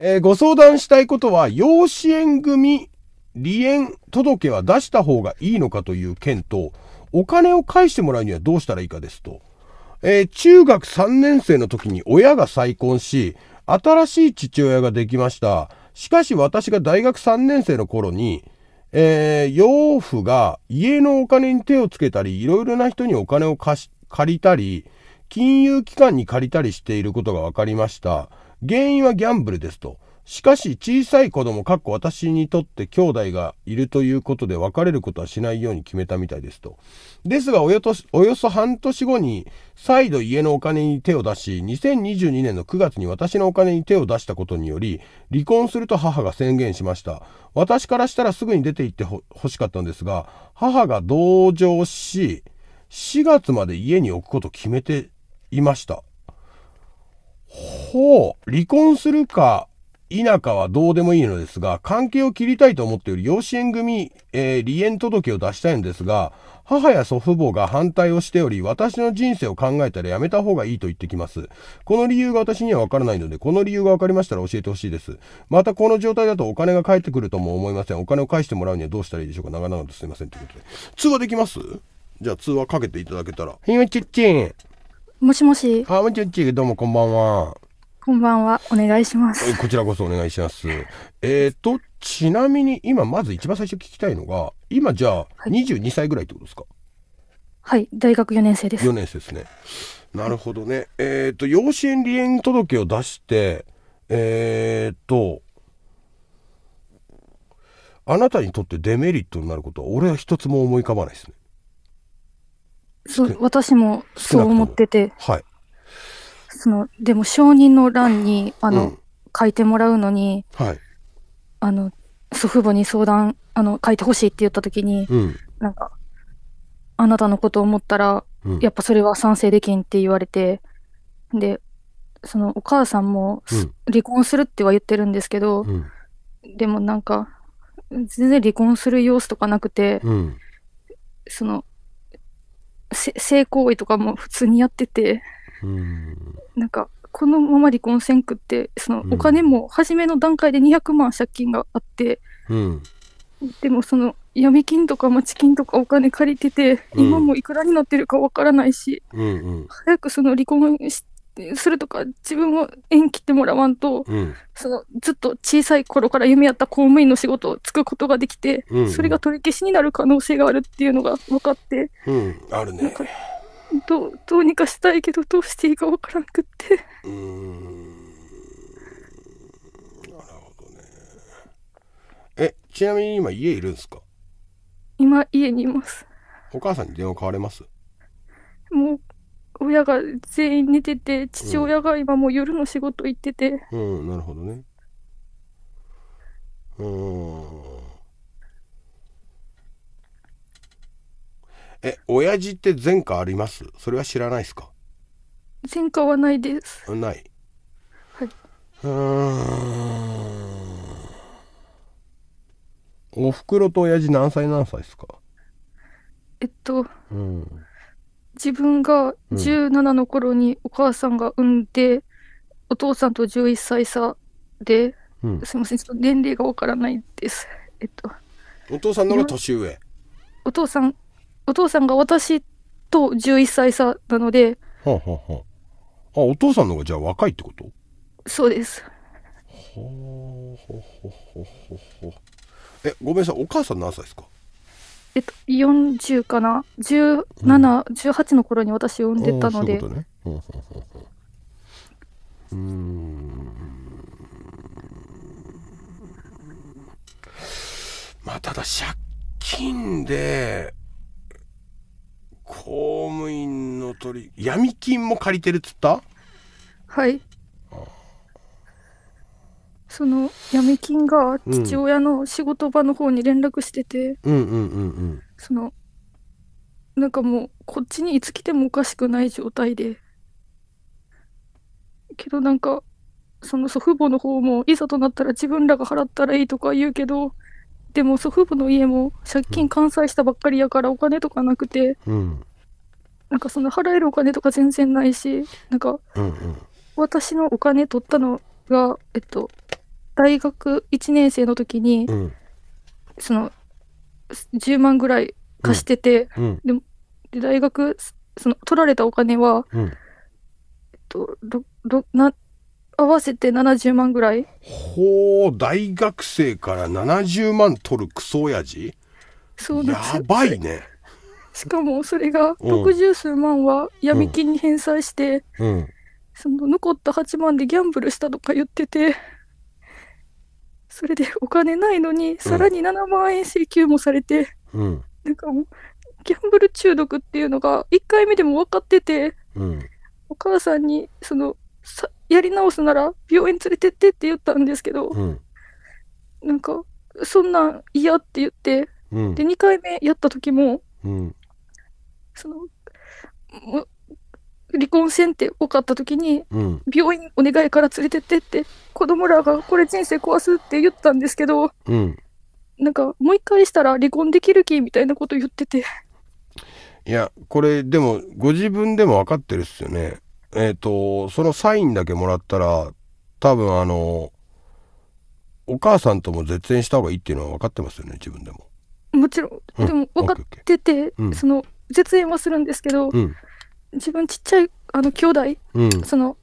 えー、ご相談したいことは、養子縁組離縁届は出した方がいいのかという件と、お金を返してもらうにはどうしたらいいかですと。えー、中学3年生の時に親が再婚し、新しい父親ができました。しかし私が大学3年生の頃に、えー、養父が家のお金に手をつけたり、いろいろな人にお金を貸し、借りたり、金融機関に借りたりしていることが分かりました。原因はギャンブルですと。しかし小さい子供かっこ私にとって兄弟がいるということで別れることはしないように決めたみたいですと。ですがおよとおよそ半年後に再度家のお金に手を出し2022年の9月に私のお金に手を出したことにより離婚すると母が宣言しました。私からしたらすぐに出て行ってほ欲しかったんですが母が同情し4月まで家に置くことを決めていました。ほう離婚するか田舎はどうでもいいのですが、関係を切りたいと思っている養子縁組、えー、離縁届を出したいんですが、母や祖父母が反対をしており、私の人生を考えたらやめた方がいいと言ってきます。この理由が私にはわからないので、この理由が分かりましたら教えてほしいです。また、この状態だとお金が返ってくるとも思いません。お金を返してもらうにはどうしたらいいでしょうか。長々とすいません。ということで。通話できますじゃあ、通話かけていただけたら。ひまちっちん。もしもし。あ、もちもち、どうもこんばんは。こんばんは。お願いします。こちらこそお願いします。えっ、ー、と、ちなみに今まず一番最初聞きたいのが、今じゃあ22歳ぐらいってことですか、はい、はい、大学4年生です。4年生ですね。なるほどね。えっ、ー、と、養子縁離縁届を出して、えっ、ー、と、あなたにとってデメリットになることは俺は一つも思い浮かばないですね。そう、私もそう思ってて。はい。その、でも証人の欄に、あの、うん、書いてもらうのに、はい。あの、祖父母に相談、あの、書いてほしいって言った時に、うん、なんか、あなたのことを思ったら、うん、やっぱそれは賛成できんって言われて、で、そのお母さんも、離婚するっては言ってるんですけど、でもなんか、全然離婚する様子とかなくて、その、性行為とかも普通にやってて、なんかこのまま離婚せんくってそのお金も初めの段階で200万借金があって、うん、でもその闇金とか町金とかお金借りてて、今もいくらになってるかわからないし、うんうん、早くその離婚するとか自分を縁切ってもらわんと、うん、そのずっと小さい頃から夢やった公務員の仕事をつくことができて、うんうん、それが取り消しになる可能性があるっていうのが分かって、あるねどどうにかしたいけどどうしていいかわからなくってうんなるほどねえちなみに今家いるんですか今家にいますお母さんに電話買われますもう親が全員寝てて父親が今もう夜の仕事行っててうん、うん、なるほどねうんえ、親父って前科ありますそれは知らないですか前科はないです。ない。はい。うん。お袋と親父何歳何歳ですかえっと、うん、自分が十七の頃にお母さんが産んで、うん、お父さんと十一歳差で、うん、すみません、ちょっと年齢がわからないです。えっと。お父さんのが年上。お父さんお父さんが私と11歳差なので。はあ、あはあお父さんの方がじゃあ若いってことそうです。ほほほほほほ。え、ごめんなさい、お母さん何歳ですかえっと、40かな17、うん、18の頃に私を産んでたので。そういうことね。うん。まあ、ただ借金で、公務員の取り闇金も借りてるっつったはいその闇金が父親の仕事場の方に連絡してて、うん、うんうんうんそのなんかもうこっちにいつ来てもおかしくない状態でけどなんかその祖父母の方もいざとなったら自分らが払ったらいいとか言うけどでも祖父母の家も借金完済したばっかりやからお金とかなくて、うん、なんかその払えるお金とか全然ないしなんか、私のお金取ったのが、えっと、大学1年生の時に、うん、その10万ぐらい貸してて、うんうん、で大学その取られたお金は、えっと、ろろな合わせて70万ぐらいほう大学生から70万取るクソ親父そうでやばいねしかもそれが60数万は闇金に返済して、うん、うん、その残った8万でギャンブルしたとか言っててそれでお金ないのにさらに7万円請求もされて、うん、なんかもうギャンブル中毒っていうのが1回目でも分かってて、うん、お母さんにそのさやり直すなら病院連れてってって言ったんですけど、うん、なんかそんなん嫌って言って、うん、で2回目やった時も、うん、その離婚って多かった時に、病院お願いから連れてってって子供らがこれ人生壊すって言ったんですけど、うん、なんかもう一回したら離婚できる気みたいなこと言ってていやこれでもご自分でも分かってるっすよねえっ、ー、と、そのサインだけもらったら、多分あの、お母さんとも絶縁した方がいいっていうのは分かってますよね、自分でも。もちろん、でも分かってて、うん、その、絶縁はするんですけど、うん、自分ちっちゃい、あの、兄弟、うん、その、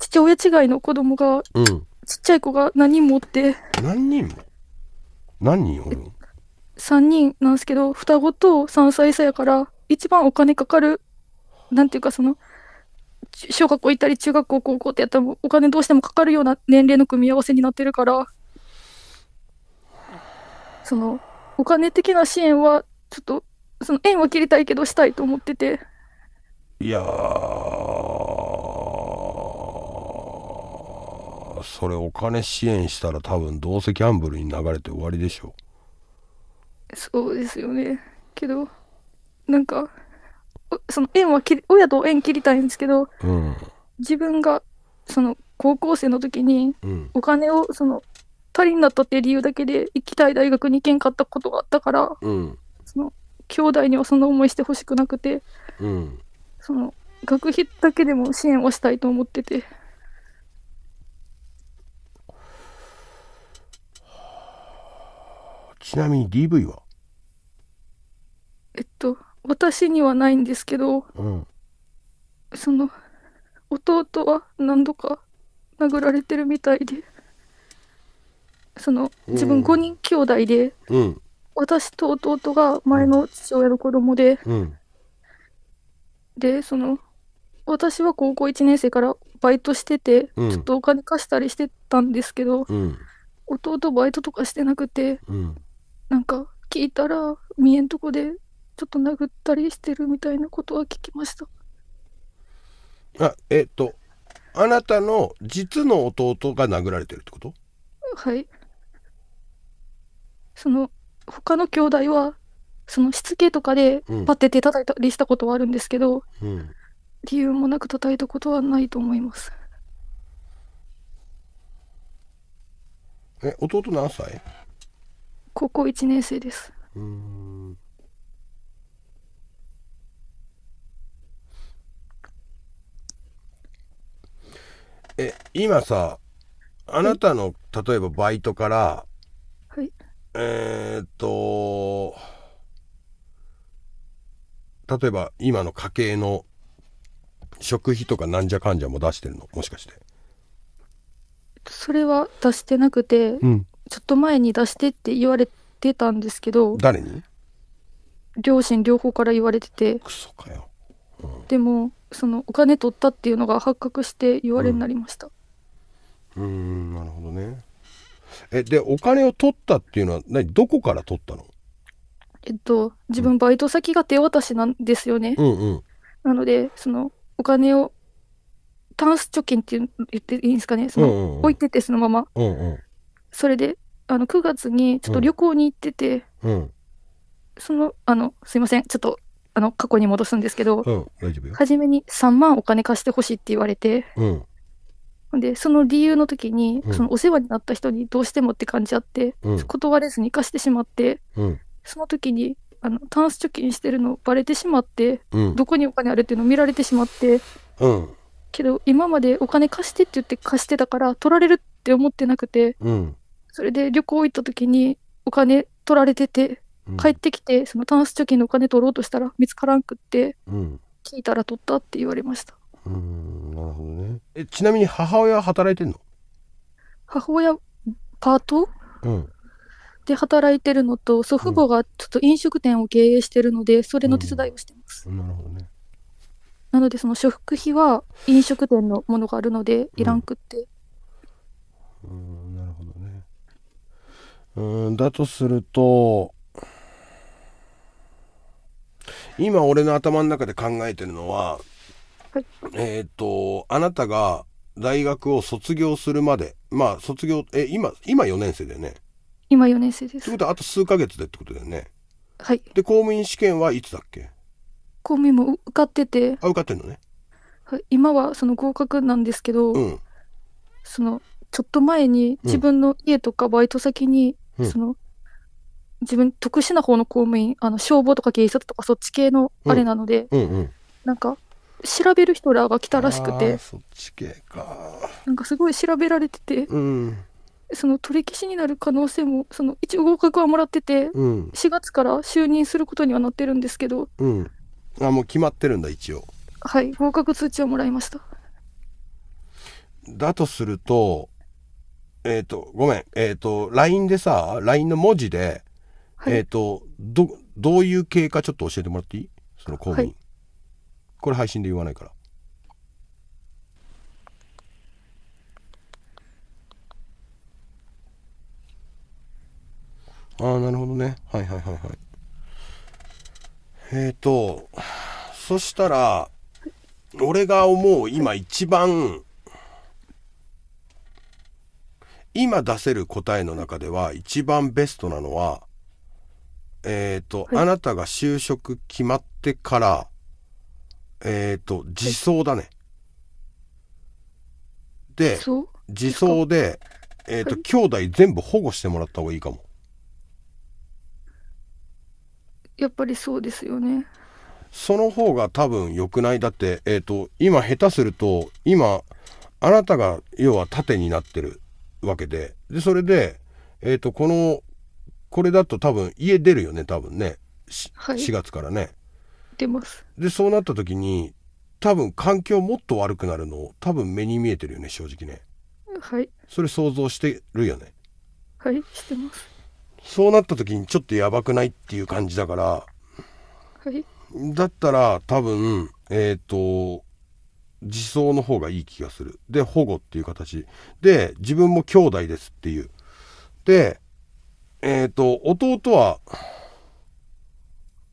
父親違いの子供が、うん、ちっちゃい子が何人もおって。何人も何人おるん ?3 人なんですけど、双子と3歳差やから、一番お金かかる、なんていうかその、小学校行ったり中学校高校ってやったらお金どうしてもかかるような年齢の組み合わせになってるからそのお金的な支援はちょっとその縁は切りたいけどしたいと思ってていやそれお金支援したら多分どうせギャンブルに流れて終わりでしょそうですよねけどなんかその縁は切親と縁切りたいんですけど、うん、自分がその高校生の時にお金をその足りになったっていう理由だけで行きたい大学に行けんかったことがあったから、うん、その兄弟にはそんな思いしてほしくなくて、うん、その学費だけでも支援をしたいと思ってて。ちなみに DV はえっと私にはないんですけど、うん、その弟は何度か殴られてるみたいでその自分5人兄弟で、うん、私と弟が前の父親の子供で、うん、でその私は高校1年生からバイトしてて、ちょっとお金貸したりしてたんですけど、弟バイトとかしてなくて、うん、なんか聞いたら見えんとこでちょっと殴ったりしてるみたいなことは聞きました。あ、えっと、あなたの実の弟が殴られてるってことはい。その、他の兄弟は、そのしつけとかで、パッて手叩いたりしたことはあるんですけど、うん、理由もなく叩いたことはないと思います。え、弟何歳高校1年生です。うん。え、今さ、あなたの、例えばバイトから、はい。えー、っと、例えば今の家計の食費とかなんじゃかんじゃも出してるのもしかして。それは出してなくて、うん、ちょっと前に出してって言われてたんですけど。誰に両親両方から言われてて。クソかよ。でもそのお金取ったっていうのが発覚して言われになりました。うん、うんなるほどね。えでお金を取ったっていうのは何どこから取ったのえっと自分バイト先が手渡しなんですよね。うんうん、なのでそのお金をタンス貯金って言っていいんですかねその、うんうん、置いててそのまま、うんうん、それであの9月にちょっと旅行に行ってて、うん、そのあのすいませんちょっとあの過去に戻すんですけど、うん、大丈夫よ初めに3万お金貸してほしいって言われて、うん、でその理由の時に、そのお世話になった人にどうしてもって感じあって、断れずに貸してしまって、その時にあのタンス貯金してるのバレてしまって、どこにお金あるっていうのを見られてしまって、けど今までお金貸してって言って貸してたから取られるって思ってなくて、それで旅行行った時にお金取られてて。帰ってきてそのタンス貯金のお金取ろうとしたら見つからんくって、うん、聞いたら取ったって言われましたうんなるほどねえちなみに母親は働いてんの母親パート、うん、で働いてるのと祖父母がちょっと飲食店を経営してるので、それの手伝いをしてます、なるほどねなのでその諸福費は飲食店のものがあるのでいらんくって、うんなるほどねうんだとすると今俺の頭の中で考えてるのは、はい、えっ、ー、とあなたが大学を卒業するまでまあ卒業え今今4年生だよね今4年生ですってことはあと数か月でってことだよねはいで公務員試験はいつだっけ公務員も受かっててあ受かってんのね、はい、今はその合格なんですけど、うん、そのちょっと前に自分の家とかバイト先に、うん、その自分特殊な方の公務員あの消防とか警察とかそっち系のあれなので、うんうんうん、なんか調べる人らが来たらしくてそっち系かなんかすごい調べられてて、うん、その取り消しになる可能性もその一応合格はもらってて、うん、4月から就任することにはなってるんですけど、うん、あもう決まってるんだ一応はい合格通知をもらいましただとするとえっ、ー、とごめんえっ、ー、と LINE でさ LINE の文字ではい、えっ、ー、とどどういう経過ちょっと教えてもらっていいその公務員、はい、これ配信で言わないからああなるほどねはいはいはいはいえっ、ー、とそしたら俺が思う今一番今出せる答えの中では一番ベストなのはえっ、ー、と、はい、あなたが就職決まってから、えっ、ー、と、自走だね。はい、で、自走で、えっ、ー、と、はい、兄弟全部保護してもらった方がいいかも。やっぱりそうですよね。その方が多分良くないだって、えっ、と、今下手すると、今、あなたが要は盾になってるわけで、で、それで、えっ、と、このこれだと多分家出るよね多分ね、はい、4月からね出ますでそうなった時に多分環境もっと悪くなるの多分目に見えてるよね正直ねはいそれ想像してるよねはいしてますそうなった時にちょっとやばくないっていう感じだからはいだったら多分えっ、ー、と自走の方がいい気がするで保護っていう形で自分も兄弟ですっていうでえっ、ー、と、弟は、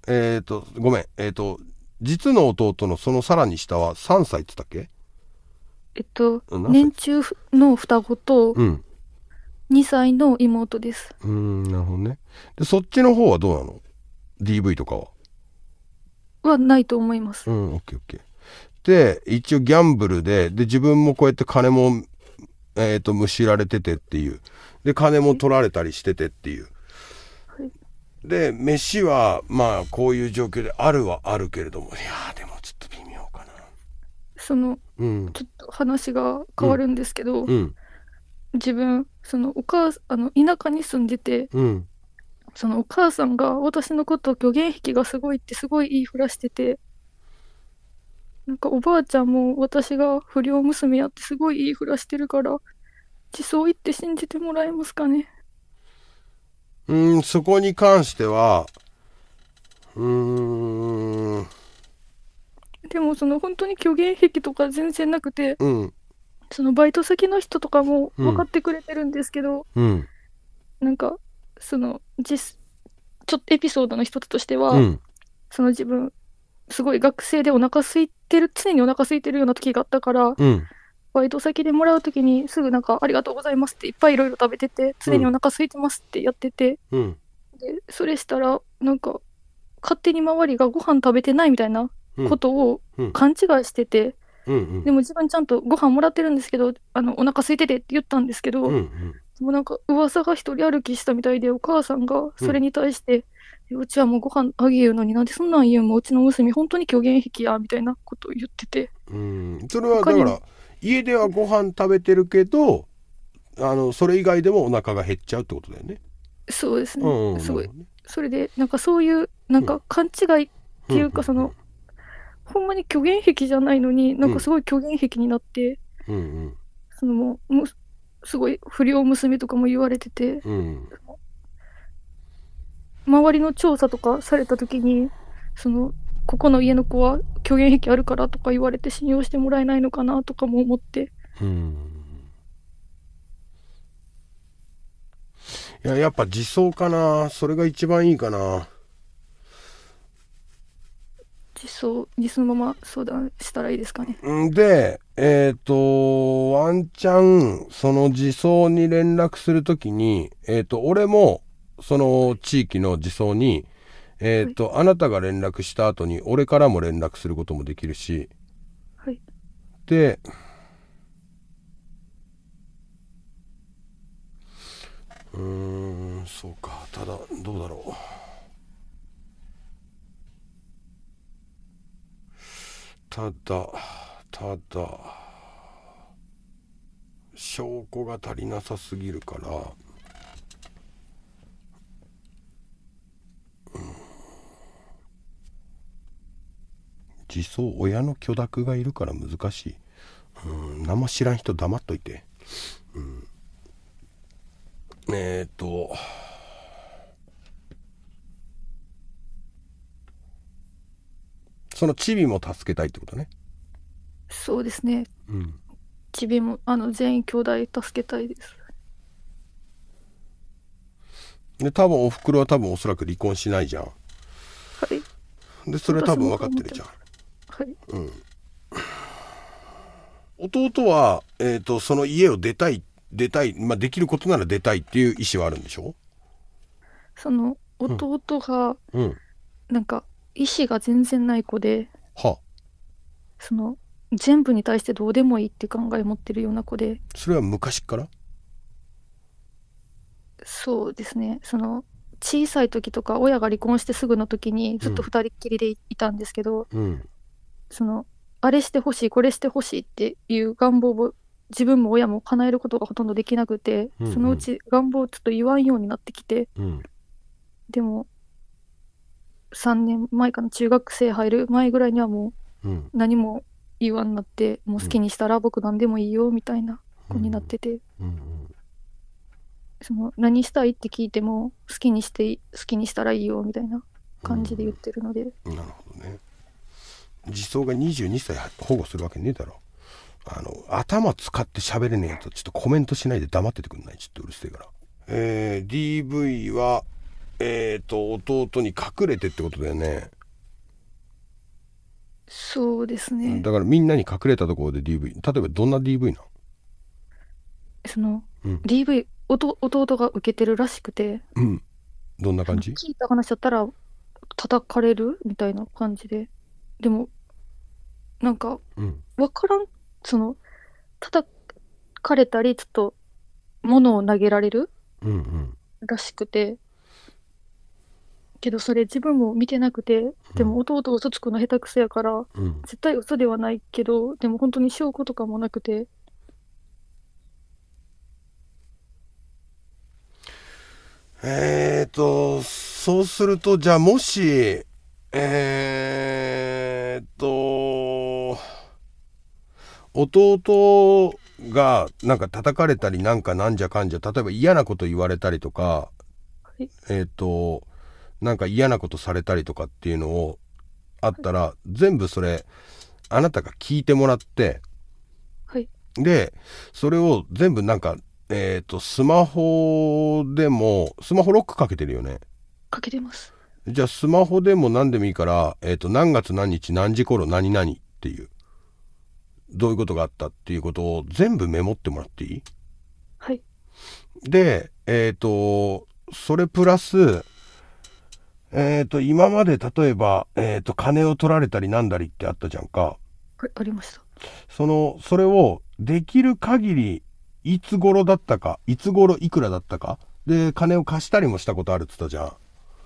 えっ、ー、と、ごめん、えっ、ー、と、実の弟のそのさらに下は3歳っつったっけえっと、年中の双子と、2歳の妹です。うん、なるほどね。で、そっちの方はどうなの ?DV とかは。はないと思います。うん、OKOK。で、一応ギャンブルで、で、自分もこうやって金もえーと、とむしられててっていうで金も取られたりしててっていう。で飯はまあこういう状況であるはあるけれどもいやでもちょっと微妙かなその、うん、ちょっと話が変わるんですけど、うん、自分そのお母あの田舎に住んでて、うん、そのお母さんが私のことを虚言癖がすごいってすごい言いふらしてて、なんかおばあちゃんも私が不良娘やってすごいいいふらしてるから、地層行って信じてもらえますかね。うん、そこに関しては、うーん。でもその本当に虚言癖とか全然なくて、うん、そのバイト先の人とかも分かってくれてるんですけど、うん、なんかその実ちょっとエピソードの一つとしては、うん、その自分すごい学生でお腹空いてる、常にお腹空いてるような時があったから、うん、バイト先でもらう時にすぐなんか、ありがとうございますっていっぱいいろいろ食べてて、常にお腹空いてますってやってて、うん、でそれしたら、なんか、勝手に周りがご飯食べてないみたいなことを勘違いしてて、うんうん、でも自分ちゃんとご飯もらってるんですけど、あのお腹空いててって言ったんですけど、うんうんでもなんか噂が一人歩きしたみたいでお母さんがそれに対して、うちはもうご飯あげるのになんでそんなん言うもうちの娘本当に虚言癖やみたいなことを言っててうんそれはだから家ではご飯食べてるけどあのそれ以外でもお腹が減っちゃうってことだよねそうですね、うんうん、すごい、それでなんかそういうなんか勘違いっていうかその、ほんまに虚言癖じゃないのになんかすごい虚言癖になって、うんうん、そのもうすごい不良娘とかも言われてて、うん、周りの調査とかされた時にそのここの家の子は虚言癖あるからとか言われて信用してもらえないのかなとかも思って。うんいややっぱ自走かなそれが一番いいかな地層にそのまま相談したらいいですかね。で、えっ、ー、と、ワンチャン、その地層に連絡するときに、えっ、ー、と、俺も、その地域の地層に、えっ、ー、と、はい、あなたが連絡した後に、俺からも連絡することもできるし、はい。で、うん、そうか、ただ、どうだろう。ただただ証拠が足りなさすぎるから、うん、自走親の許諾がいるから難しい、うん、何も知らん人黙っといて、うん、えー、っとそのチビも助けたいってことね。そうですね。うん。チビも、あの、全員兄弟助けたいです。で、多分おふくろは多分おそらく離婚しないじゃん。はい。で、それは多分分かってるじゃん。はい。うん。弟は、えっ、ー、と、その家を出たい、出たい、まあ、できることなら出たいっていう意思はあるんでしょその、弟が、うん、なんか、意思が全然ない子で、はその、全部に対してどうでもいいって考え持ってるような子で、それは昔からそうですね、その、小さい時とか、親が離婚してすぐの時に、ずっと2人っきりでいいたんですけど、うん。その、あれしてほしい、これしてほしいっていう願望を自分も親も叶えることがほとんどできなくて、うんうんそのうち願望をちょっと言わんようになってきて、うん。でも、3年前かな中学生入る前ぐらいにはもう何も言わんなって、もう好きにしたら僕何でもいいよみたいな子になってて、その何したいって聞いても好きにして好きにしたらいいよみたいな感じで言ってるので、うん、なるほどね児相が22歳保護するわけねえだろあの頭使って喋れねえやつちょっとコメントしないで黙っててくんないちょっとうるせえからえー、DV はえっ、ー、と弟に隠れてってことだよねそうですねだからみんなに隠れたところで DV 例えばどんな DV なのその、うん、DV 弟が受けてるらしくてうんどんな感じ聞いた話だったら叩かれるみたいな感じででもなんか、うん、分からんその叩かれたりちょっと物を投げられるらしくて、けどそれ自分も見てなくてでも弟嘘つくの下手くそやから、うん、絶対嘘ではないけどでも本当に証拠とかもなくてえっ、ー、とそうするとじゃあもしえっ、と弟がなんか叩かれたりなんかなんじゃかんじゃ例えば嫌なこと言われたりとか、はい、えっ、となんか嫌なことされたりとかっていうのをあったら、はい、全部それあなたが聞いてもらって、はい、でそれを全部なんかえっ、ー、とスマホでもスマホロックかけてるよねかけてますじゃあスマホでも何でもいいから、えっ、ー、と何月何日何時頃何々っていうどういうことがあったっていうことを全部メモってもらっていいはいでえっ、ー、とそれプラスえっ、ー、と、今まで例えば、えっ、ー、と、金を取られたりなんだりってあったじゃんか。はい、ありました。その、それをできる限り、いつ頃だったか、いつ頃いくらだったか、で、金を貸したりもしたことあるって言ったじゃん。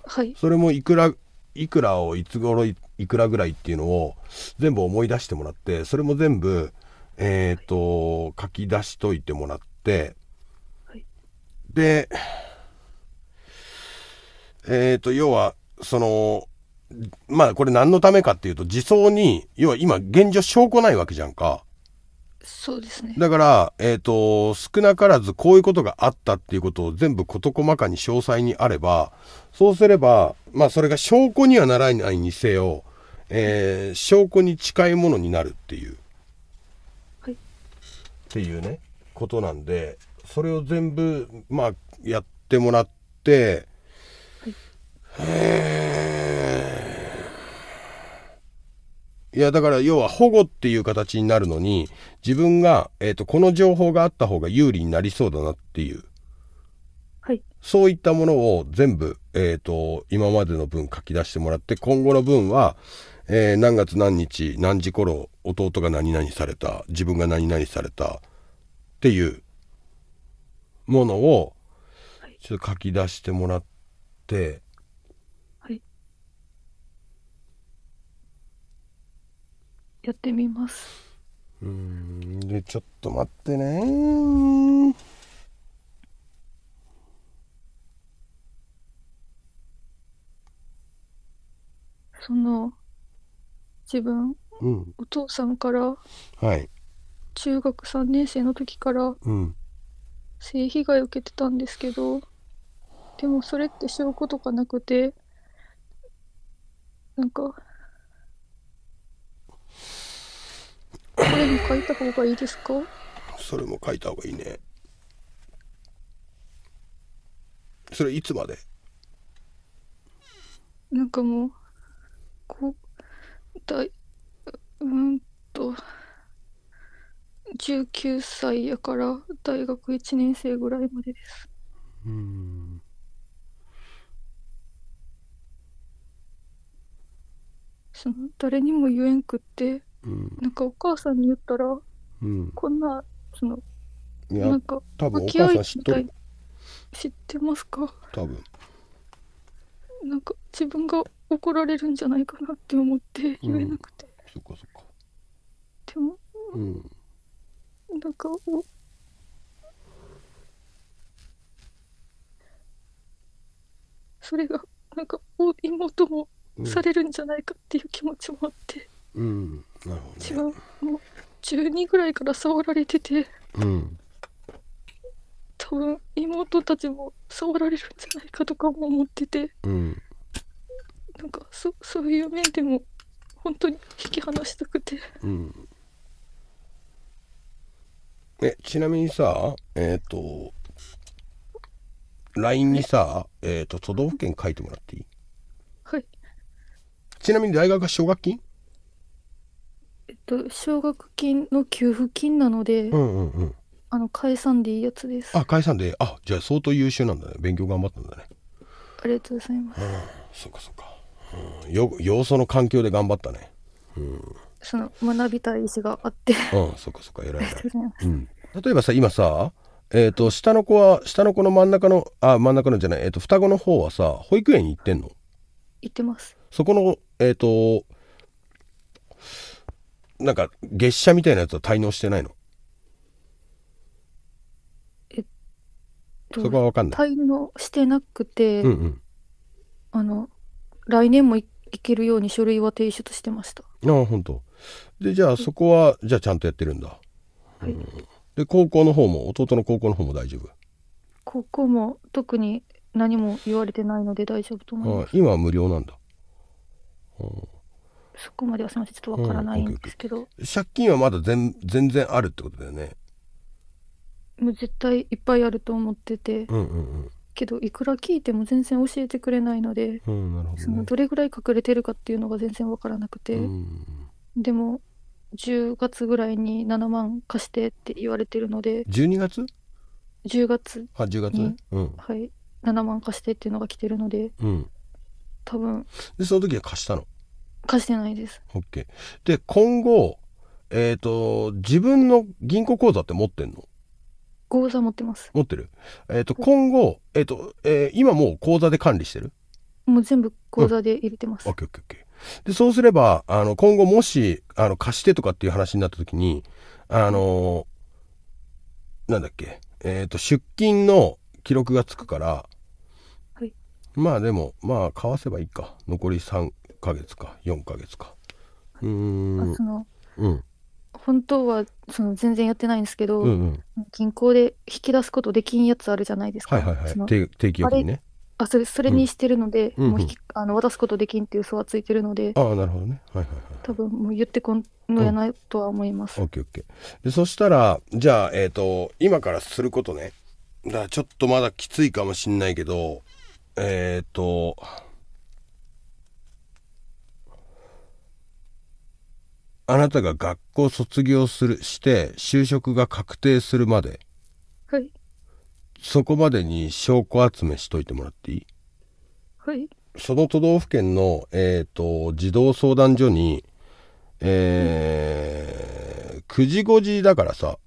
はい。それもいくら、いくらをいつ頃いくらぐらいっていうのを全部思い出してもらって、それも全部、えっ、ー、と、書き出しといてもらって、はい、で、えっ、ー、と、要は、その、まあこれ何のためかっていうと、自走に、要は今現状証拠ないわけじゃんか。そうですね。だから、えっ、ー、と、少なからずこういうことがあったっていうことを全部事細かに詳細にあれば、そうすれば、まあそれが証拠にはならないにせよ、えー、証拠に近いものになるっていう。はい。っていうね、ことなんで、それを全部、まあやってもらって、へえ。いや、だから要は保護っていう形になるのに、自分が、えっ、ー、と、この情報があった方が有利になりそうだなっていう。はい。そういったものを全部、えっ、ー、と、今までの分書き出してもらって、今後の分は、えー、何月何日、何時頃、弟が何々された、自分が何々された、っていうものを、ちょっと書き出してもらって、やってみますうんでちょっと待ってねその自分、うん、お父さんからはい中学3年生の時から、性被害を受けてたんですけどでもそれって証拠とかなくてなんかこれも書いた方がいいですかそれも書いた方がいいねそれいつまでなんかもうこうだうんと19歳やから大学1年生ぐらいまでですうんその誰にも言えんくってなんかお母さんに言ったら、うん、こんなそのいやなんか多分お母さん知っとる知ってますか多分なんか自分が怒られるんじゃないかなって思って言えなくて、そっかそっかでも、うん、なんかおそれがなんかお妹もされるんじゃないかっていう気持ちもあって、うん、なるほど、ね、違うもう12ぐらいから触られててうん多分妹たちも触られるんじゃないかとかも思ってて、うん、なんかそそういう面でも本当に引き離したくて、うん、えちなみにさえっ、ー、と LINE にさ、えーと都道府県書いてもらっていいはいちなみに大学は奨学金と奨学金の給付金なので、うんうんうん、あの解散でいいやつですあ解散であじゃあ相当優秀なんだね勉強頑張ったんだねありがとうございます、うん、そっかそっか、うん、よ要素の環境で頑張ったね、うん、その学びたい意思があってうんそっかそっか偉い偉い、うん、例えばさ今さえっ、ー、と下の子は下の子の真ん中のあ真ん中のじゃない、えーと、と双子の方はさ保育園に行ってんの行ってますそこのえっ、ー、となんか月謝みたいなやつは滞納してないのえっとそこは分かんない滞納してなくて、うんうん、あの来年も行けるように書類は提出してましたああ本当。でじゃあそこはじゃあちゃんとやってるんだ、はい、で高校の方も弟の高校の方も大丈夫高校も特に何も言われてないので大丈夫と思います、ああ今は無料なんだ、うんそこまではすみませんちょっとわからないんですけど、うん、借金はまだ全全然あるってことだよねもう絶対いっぱいあると思ってて、うんうんうん、けどいくら聞いても全然教えてくれないので、うんどね、そのどれぐらい隠れてるかっていうのが全然わからなくて、うん、でも10月ぐらいに7万貸してって言われてるので12月 ?10 月あ10月うん、はい7万貸してっていうのが来てるので、うん、多分でその時は貸したの貸してないです。OK。で、今後、えっ、ー、と、自分の銀行口座って持ってんの口座持ってます。持ってる。えっ、ー、と、今後、えっ、ー、と、えー、今もう口座で管理してるもう全部口座で入れてます。OK、OK、OK。で、そうすれば、あの、今後もし、あの、貸してとかっていう話になった時に、あのなんだっけ、えっ、と、出金の記録がつくから、まあでもまあ買わせばいいか残り3ヶ月か4ヶ月かうんその、うん、本当はその全然やってないんですけど、うんうん、銀行で引き出すことできんやつあるじゃないですかはいはいはい定期預金ねあそれそれにしてるので、うん、もう引き、あの渡すことできんっていう嘘はついてるのでああなるほどね、はいはいはい、多分もう言ってこんのやないとは思います、うん、オッケーオッケーでそしたらじゃあえっ、ー、と今からすることねだちょっとまだきついかもしんないけどえー、っと、あなたが学校卒業するして就職が確定するまで、はい、そこまでに証拠集めしといてもらっていいはいその都道府県の、えーと、児童相談所に、えー、9時5時だからさ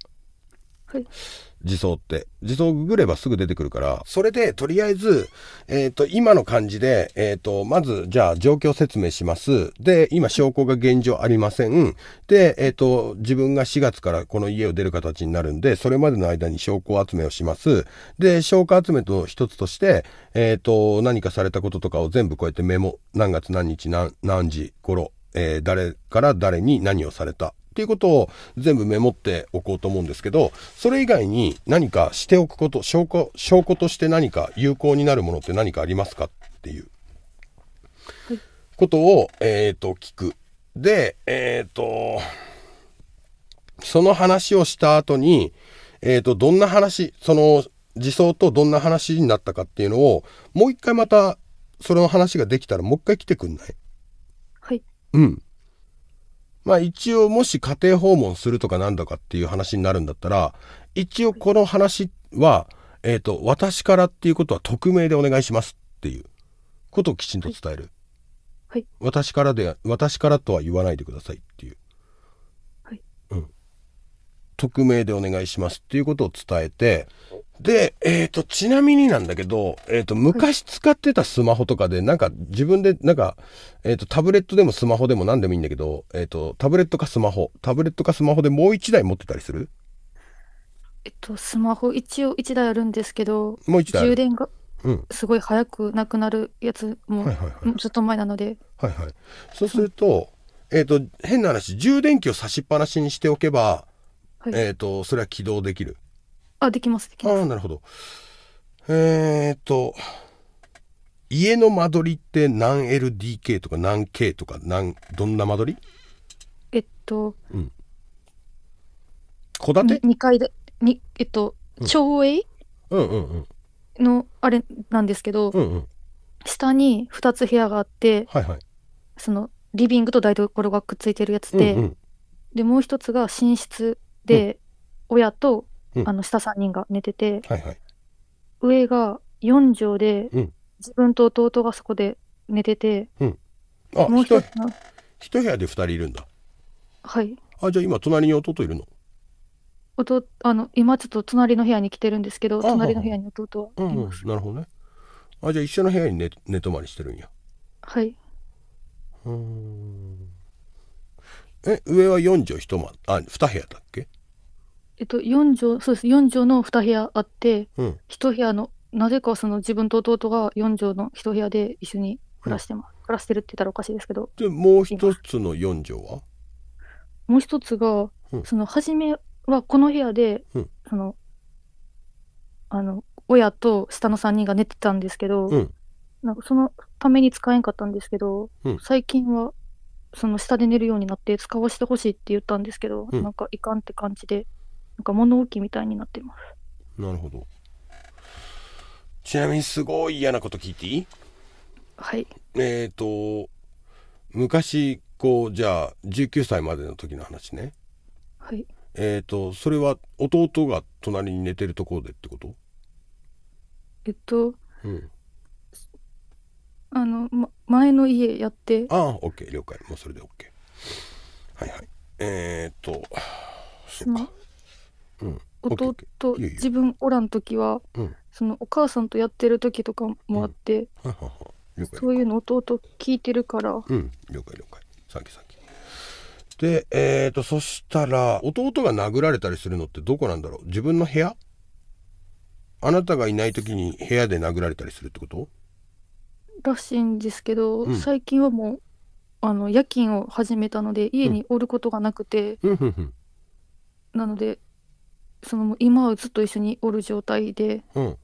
自走って。自走ググればすぐ出てくるから。それで、とりあえず、えっ、ー、と、今の感じで、えっ、ー、と、まず、じゃあ、状況説明します。で、今、証拠が現状ありません。で、えっ、ー、と、自分が4月からこの家を出る形になるんで、それまでの間に証拠集めをします。で、証拠集めと一つとして、えっ、と、何かされたこととかを全部こうやってメモ、何月何日何何時頃、えー、誰から誰に何をされたっていうことを全部メモっておこうと思うんですけど、それ以外に何かしておくこと、証拠、証拠として何か有効になるものって何かありますかっていうことを、えっ、ー、と、聞く。で、えっ、ー、と、その話をした後に、えっ、ー、と、どんな話、その、自走とどんな話になったかっていうのを、もう一回また、その話ができたらもう一回来てくんないはい。うん。まあ一応もし家庭訪問するとかなんだかっていう話になるんだったら、一応この話は、えっ、ー、と、私からっていうことは匿名でお願いしますっていうことをきちんと伝える。はい。私からで、私からとは言わないでくださいっていう。はい。うん。匿名でお願いしますっていうことを伝えて、で、えっ、ー、と、ちなみになんだけど、えっ、ー、と、昔使ってたスマホとかで、なんか自分で、なんか、えっ、ー、と、タブレットでもスマホでも何でもいいんだけど、えっ、と、タブレットかスマホ、タブレットかスマホでもう一台持ってたりするえっと、スマホ一応一台あるんですけど、もう一台充電がすごい早くなくなるやつも、はいはずっと前なので。はいはい。そうすると、えっ、と、変な話、充電器を差しっぱなしにしておけば、はい、えっ、と、それは起動できる。あできますできますあなるほどえー、っと家の間取りって何 LDK とか何 K とか何どんな間取りえっとうん戸建て 2, 階でにえっと町営、うん、うんうんうんのあれなんですけど、うんうん、下に2つ部屋があって、はいはい、そのリビングと台所がくっついてるやつで、うんうん、でもう一つが寝室で、うん、親とあの下3人が寝てて、はいはい、上が4畳で、うん、自分と弟がそこで寝てて、うん、あもう一つの一部屋で2人いるんだはいあじゃあ今隣に弟いるの弟あの今ちょっと隣の部屋に来てるんですけど隣の部屋に弟はいます、うんうん、なるほどねあじゃあ一緒の部屋に寝寝泊まりしてるんやはいうんえ上は4畳一間あ2部屋だっけえっと、4畳、そうです、四畳の2部屋あって、うん、1部屋の、なぜかその自分と弟が4畳の1部屋で一緒に暮らしてます。うん、暮らしてるって言ったらおかしいですけど。で、もう一つの4畳はもう一つが、うん、その、初めはこの部屋で、うん、その、あの、親と下の3人が寝てたんですけど、うん、なんかそのために使えんかったんですけど、最近はその下で寝るようになって使わせてほしいって言ったんですけど、うん、なんかいかんって感じでなんか物置みたいになってます。なるほど。ちなみにすごい嫌なこと聞いていいはい。えっ、ー、と、昔、こう、じゃあ、19歳までの時の話ね。はい。えっ、ー、と、それは弟が隣に寝てるところでってことえっと、うん。あの、ま、前の家やって。ああ、OK、了解。もうそれで OK。はいはい。えっ、ー、と、そっか。弟自分おらん時は、そのお母さんとやってる時とかもあって、そういうの弟聞いてるから。うん、了解了解。さっきさっき。で、えっ、ー、と、そしたら、弟が殴られたりするのってどこなんだろう自分の部屋あなたがいない時に部屋で殴られたりするってことらしいんですけど、うん、最近はもう、あの、夜勤を始めたので、家におることがなくて、うん、なので、その今はずっと一緒におる状態でうん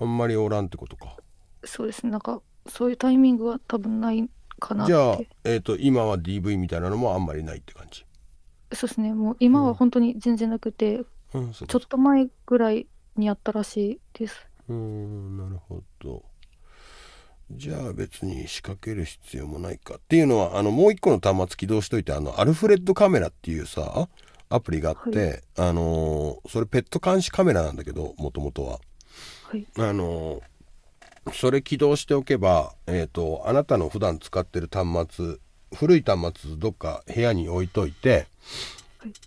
あんまりおらんってことかそうですねなんかそういうタイミングは多分ないかなってじゃあ、えーと、今は DV みたいなのもあんまりないって感じそうですねもう今は本当に全然なくて、うん、ちょっと前ぐらいにやったらしいですうんなるほどじゃあ別に仕掛ける必要もないかっていうのはあのもう一個の端末起動しといてあのアルフレッドカメラっていうさアプリがあって、はい、あのそれペット監視カメラなんだけどもともとは、はい、あのそれ起動しておけば、えーと、あなたの普段使ってる端末古い端末どっか部屋に置いといて、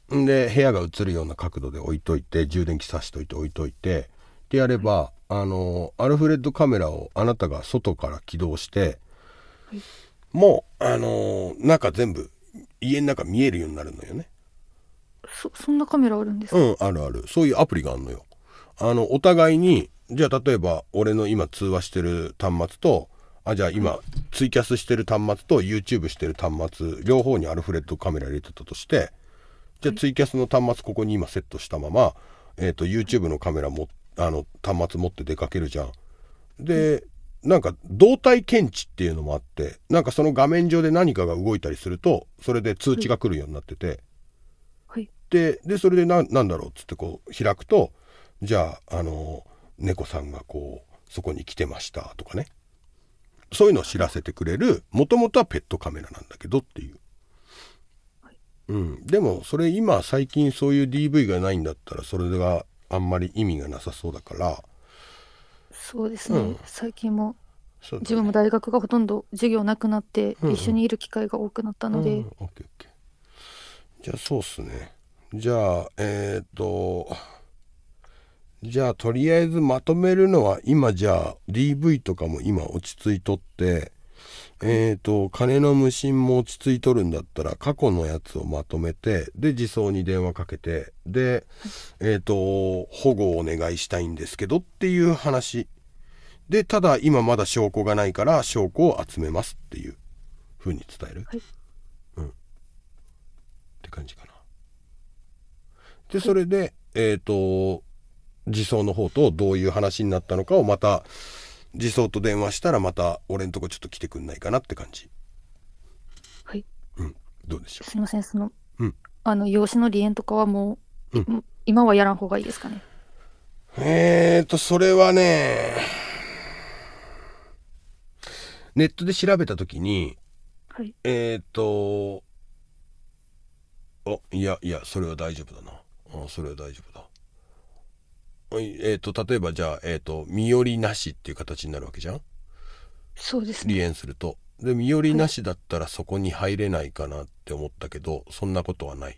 はい、で部屋が映るような角度で置いといて充電器さしといて置いといてってやれば、あのアルフレッドカメラをあなたが外から起動して、もうあの中全部家の中見えるようになるのよね。そそんなカメラあるんですかうんあるあるそういうアプリがあるのよあのお互いにじゃあ例えば俺の今通話してる端末とあじゃあ今ツイキャスしてる端末と YouTube してる端末両方にアルフレッドカメラ入れてたとしてじゃあツイキャスの端末ここに今セットしたまま、えーと、と YouTube のカメラもあの端末持って出かけるじゃん。で、なんか動体検知っていうのもあってなんかその画面上で何かが動いたりするとそれで通知が来るようになってて、、で、それでな、なんだろうっつってこう開くと、じゃあ、あの、猫さんがこう、そこに来てましたとかね。そういうのを知らせてくれる、もともとはペットカメラなんだけどっていう。うん、でもそれ今最近そういう DV がないんだったらそれがあんまり意味がなさそうだからそうですね、うん、最近も、ね、自分も大学がほとんど授業なくなって、一緒にいる機会が多くなったので、うんうん、じゃあそうっすねじゃあ、えっ、ー、と、じゃあとりあえずまとめるのは今じゃあ DV とかも今落ち着いとって、えっ、ー、と、金の無心も落ち着いとるんだったら過去のやつをまとめて、で、児相に電話かけて、で、えっ、ー、と、保護をお願いしたいんですけどっていう話。で、ただ今まだ証拠がないから証拠を集めますっていうふうに伝える。はい、うん。って感じかな。でそれで、えっ、ー、と児相の方とどういう話になったのかをまた児相と電話したらまた俺んとこちょっと来てくんないかなって感じはい、うん、どうでしょうすいませんその、うん、あの養子の離縁とかはもう、うん、今はやらん方がいいですかねえーとそれはねネットで調べた時に、はい、えっ、ー、とあいやいやそれは大丈夫だなあそれは大丈夫だ。えっ、ー、と例えばじゃあ、えっ、ー、と身寄りなしっていう形になるわけじゃんそうですね。離縁すると。で身寄りなしだったらそこに入れないかなって思ったけど、はい、そんなことはない。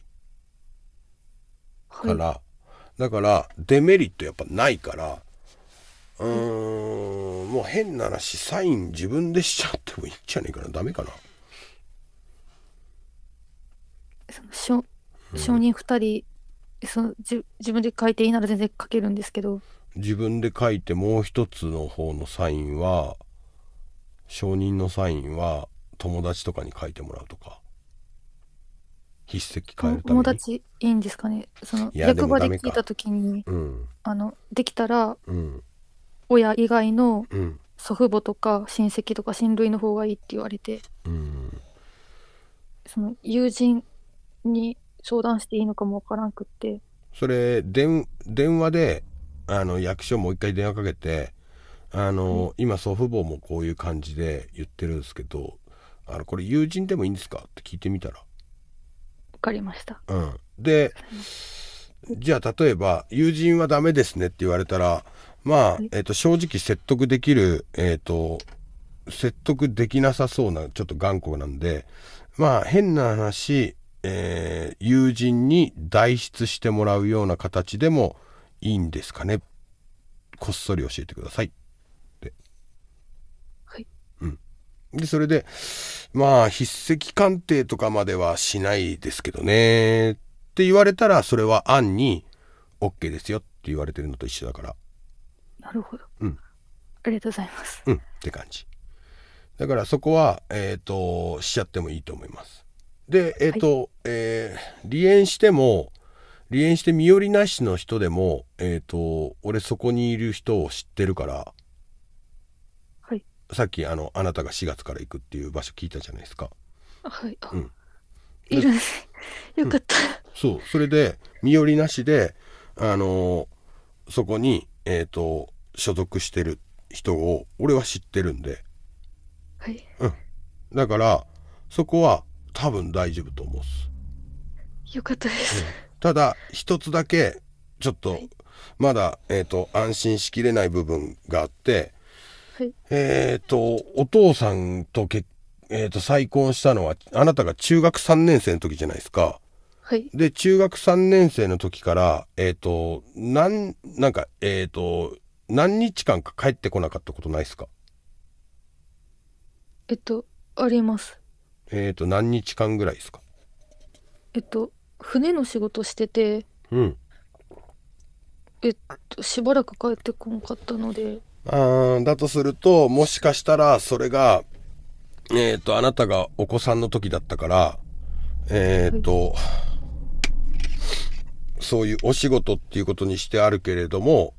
はい、からだからデメリットやっぱないからうーんもう変な話サイン自分でしちゃってもいいんじゃねえかなダメかなそのしょ、証人2人そ自自分で書いていいなら全然書けるんですけど自分で書いてもう一つの方のサインは証人のサインは友達とかに書いてもらうとか筆跡変えるために友達いいんですかねその役場で聞いた時に、うん、あのできたら、うん、親以外の祖父母とか親戚とか親類の方がいいって言われて、うん、その友人に相談していいのかもわからんくってそれ電電話であの役所もう一回電話かけてあの、うん、今祖父母もこういう感じで言ってるんですけどあのこれ友人でもいいんですかって聞いてみたら分かりました、うん、でじゃあ例えば「友人はダメですね」って言われたらまあ、えー、と正直説得できる、えーと、と説得できなさそうなちょっと頑固なんでまあ変な話えー、友人に代筆してもらうような形でもいいんですかねこっそり教えてください。で、はい。うん。で、それで、まあ、筆跡鑑定とかまではしないですけどね、って言われたら、それは案に、OK ですよって言われてるのと一緒だから。なるほど。うん。ありがとうございます。うん、って感じ。だからそこは、えっ、ー、と、しちゃってもいいと思います。で、えっ、ー、と、はい、えー、離縁しても、離縁して身寄りなしの人でも、えっ、ー、と、俺そこにいる人を知ってるから、はい。さっき、あの、あなたが4月から行くっていう場所聞いたじゃないですか。はい。うん。いるね よかった、うん、そう、それで、身寄りなしで、あのー、そこに、えっ、と、所属してる人を、俺は知ってるんで。はい。うん。だから、そこは多分大丈夫と思うすよかったです、うん、ただ一つだけちょっと、まだ、えっと、と安心しきれない部分があって、はい、えっ、とお父さんとけ、えーと、再婚したのはあなたが中学3年生の時じゃないですか。はい、で中学3年生の時から、えっ、ー、となんなんか、えっ、ー、と何日間か帰ってこなかったことないですかえっとあります。えっ、ー、と何日間ぐらいですかえっと船の仕事しててうんえっとしばらく帰ってこなかったのであだとするともしかしたらそれがえっ、ー、とあなたがお子さんの時だったからえっ、ー、と、はい、そういうお仕事っていうことにしてあるけれども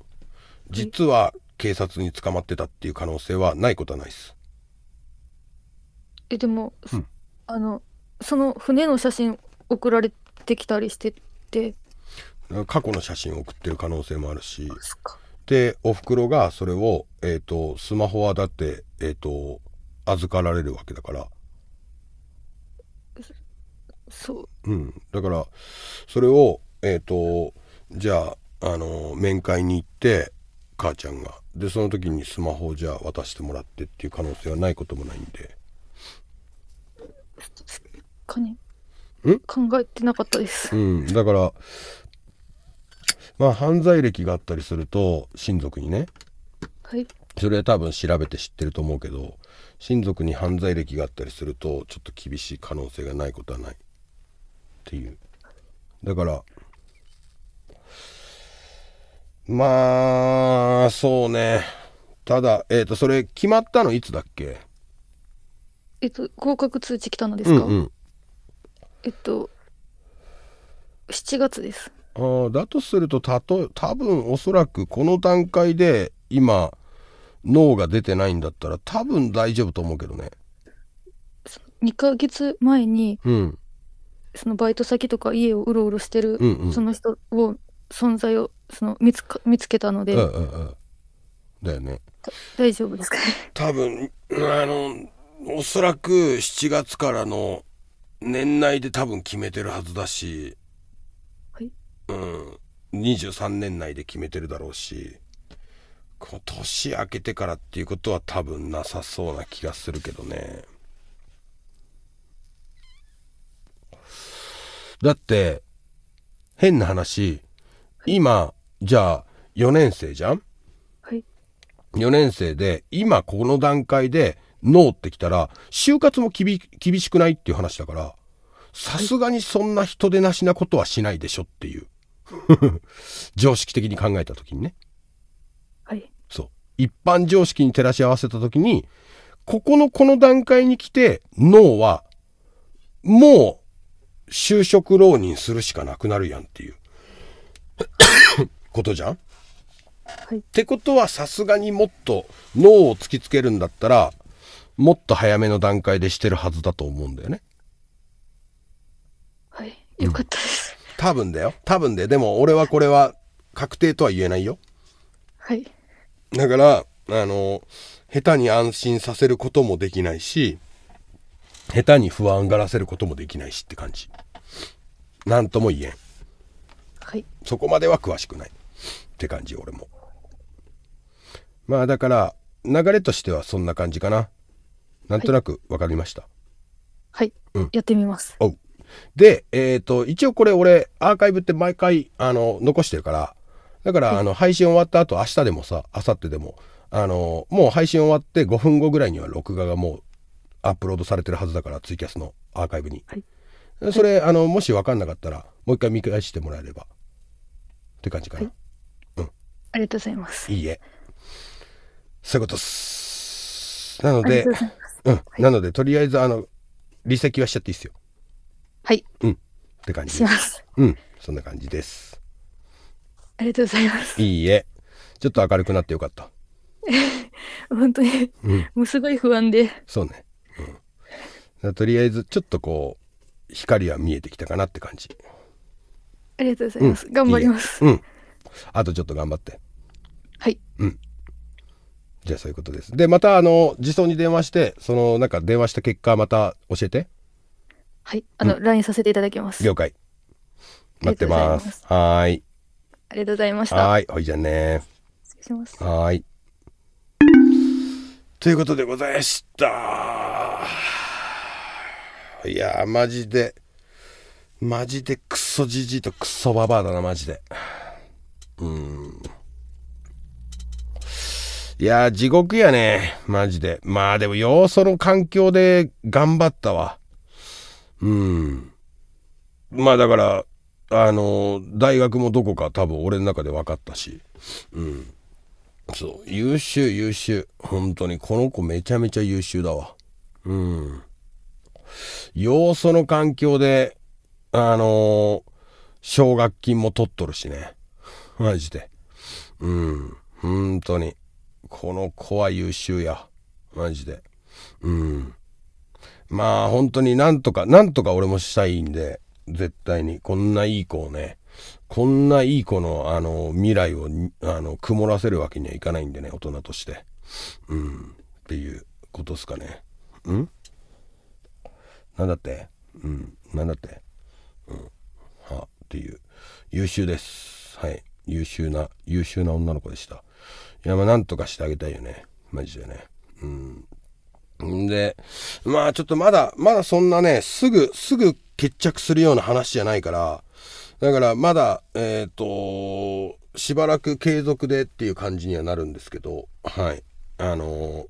実は警察に捕まってたっていう可能性はないことはないです。えでも、うん、あのその船の写真送られてきたりしてて過去の写真を送ってる可能性もあるしでおふくろがそれを、えーと、スマホはだって、えーと、預かられるわけだからそう、うん、だからそれをえっ、ー、とじゃあ、あの面会に行って母ちゃんがでその時にスマホをじゃあ渡してもらってっていう可能性はないこともないんで。かに考えてなかったです、うん、だからまあ犯罪歴があったりすると親族にね、はい、それは多分調べて知ってると思うけど親族に犯罪歴があったりするとちょっと厳しい可能性がないことはないっていうだからまあそうねただえっ、ー、とそれ決まったのいつだっけえっと合格通知来たのですか、うんうんえっと7月ですあだとするとたと多分おそらくこの段階で今脳が出てないんだったら多分大丈夫と思うけどね2ヶ月前に、うん、そのバイト先とか家をうろうろしてる、うんうん、その人を存在をその見つか見つけたので、うんうんうん、だよね大丈夫ですかね多分あのおそらく7月からの年内で多分決めてるはずだし、はい、うん23年内で決めてるだろうし今年明けてからっていうことは多分なさそうな気がするけどねだって変な話今じゃあ4年生じゃん、はい、4年生で今この段階でノーってきたら、就活も厳しくないっていう話だから、さすがにそんな人手なしなことはしないでしょっていう。常識的に考えた時にね。はい。そう。一般常識に照らし合わせた時に、ここのこの段階に来て、脳は、もう、就職浪人するしかなくなるやんっていうことじゃん、はい、ってことはさすがにもっと脳を突きつけるんだったら、もっと早めの段階でしてるはずだと思うんだよね。はい、よかったです。うん、多分だよ。多分で、でも俺はこれは確定とは言えないよ。はい。だから、あの、下手に安心させることもできないし、下手に不安がらせることもできないしって感じ。なんとも言えん。はい。そこまでは詳しくない。って感じ、俺も。まあだから、流れとしてはそんな感じかな。なんとなく分かりました。はい、うん、やってみます。で、えっ、ー、と、一応これ俺、アーカイブって毎回、あの、残してるから、だから、はい、あの、配信終わった後、明日でもさ、明後日でも、あの、もう配信終わって5分後ぐらいには録画がもうアップロードされてるはずだから、ツイキャスのアーカイブに。はい、それ、はい、あの、もし分かんなかったら、もう一回見返してもらえれば。って感じかな。うん。ありがとうございます。いいえ。そういうことっす。なので、うん、なのでとりあえずあの離席はしちゃっていいですよはいうんって感じしますうんそんな感じですありがとうございますいいえちょっと明るくなってよかった 本当に、うん、もうすごい不安でそうね、うん、とりあえずちょっとこう光は見えてきたかなって感じありがとうございます、うん、頑張りますうんあとちょっと頑張ってじゃあそういうことです。で、また、あの、自走に電話して、その、なんか電話した結果、また教えて。はい。あの、LINE させていただきます。了解。待ってます。ますはい。ありがとうございました。はい。ほいじゃね。失礼します。はい。ということでございました。いやマジで、マジでクソじじいとクソババアだな、マジで。うん。いやー、地獄やね。マジで。まあでも、よ素その環境で頑張ったわ。うん。まあだから、あの、大学もどこか多分俺の中で分かったし。うん。そう。優秀、優秀。本当に。この子めちゃめちゃ優秀だわ。うん。要素の環境で、あの奨、学金も取っとるしね。マジで。うん。本当に。この子は優秀や。マジで。うん。まあ本当になんとか、なんとか俺もしたいんで、絶対に。こんないい子をね、こんないい子の、あの、未来を、あの、曇らせるわけにはいかないんでね、大人として。うん。っていうことっすかね。うんなんだってうん。なんだってうん。は、っていう。優秀です。はい。優秀な、優秀な女の子でした。いや、まあ、なんとかしてあげたいよね。マジでね。うん。んで、まあちょっとまだ、まだそんなね、すぐ、すぐ決着するような話じゃないから、だからまだ、えっ、ー、と、しばらく継続でっていう感じにはなるんですけど、はい。あのー、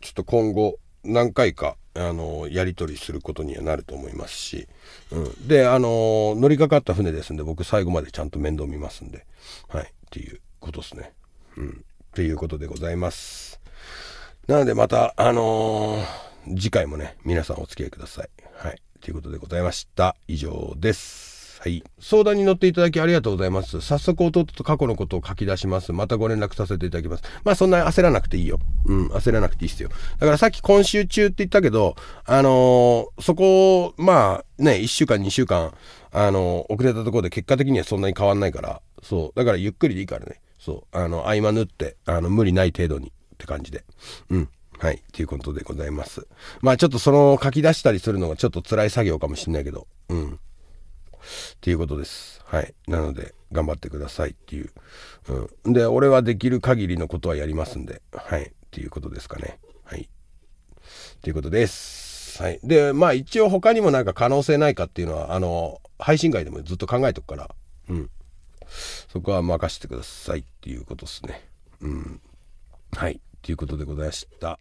ちょっと今後、何回か、あのー、やり取りすることにはなると思いますし、うん。で、あの乗りかかった船ですんで、僕最後までちゃんと面倒見ますんで、はい。っていうことですね。うん、ということでございます。なのでまた、あのー、次回もね、皆さんお付き合いください。はい。ということでございました。以上です。はい。相談に乗っていただきありがとうございます。早速弟と過去のことを書き出します。またご連絡させていただきます。まあそんなに焦らなくていいよ。うん、焦らなくていいっすよ。だからさっき今週中って言ったけど、あのー、そこを、まあね、1週間2週間、あのー、遅れたところで結果的にはそんなに変わんないから、そう。だからゆっくりでいいからね。そうあの合間縫ってあの無理ない程度にって感じでうんはい。ということでございます。まあちょっとその書き出したりするのがちょっと辛い作業かもしんないけど、うん。っていうことです。はい。なので、頑張ってくださいっていう。うん。で、俺はできる限りのことはやりますんで、はい。っていうことですかね。はい。ということです。はい。で、まあ一応他にもなんか可能性ないかっていうのは、あの、配信外でもずっと考えとくから、うん。そこは任せてくださいっていうことですね。うん。はい。ということでございました。